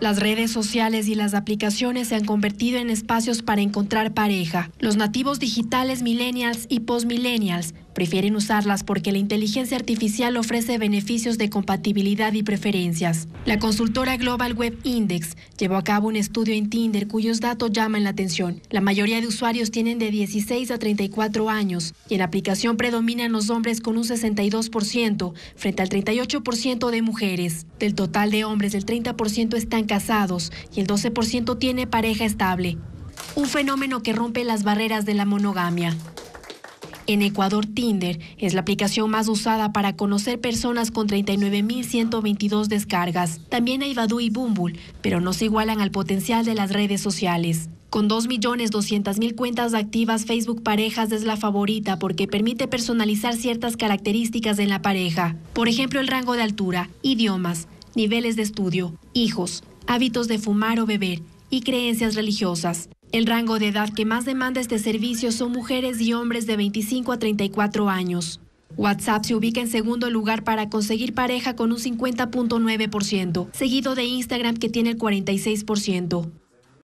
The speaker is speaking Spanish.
Las redes sociales y las aplicaciones se han convertido en espacios para encontrar pareja. Los nativos digitales millennials y postmillennials prefieren usarlas porque la inteligencia artificial ofrece beneficios de compatibilidad y preferencias. La consultora Global Web Index llevó a cabo un estudio en Tinder cuyos datos llaman la atención. La mayoría de usuarios tienen de 16 a 34 años y en la aplicación predominan los hombres con un 62% frente al 38% de mujeres. Del total de hombres, el 30% están casados y el 12% tiene pareja estable. Un fenómeno que rompe las barreras de la monogamia. En Ecuador, Tinder es la aplicación más usada para conocer personas con 39.122 descargas. También hay Badoo y Bumble, pero no se igualan al potencial de las redes sociales. Con 2.200.000 cuentas activas, Facebook Parejas es la favorita porque permite personalizar ciertas características en la pareja. Por ejemplo, el rango de altura, idiomas, niveles de estudio, hijos, hábitos de fumar o beber y creencias religiosas. El rango de edad que más demanda este servicio son mujeres y hombres de 25 a 34 años. WhatsApp se ubica en segundo lugar para conseguir pareja con un 50.9%, seguido de Instagram que tiene el 46%.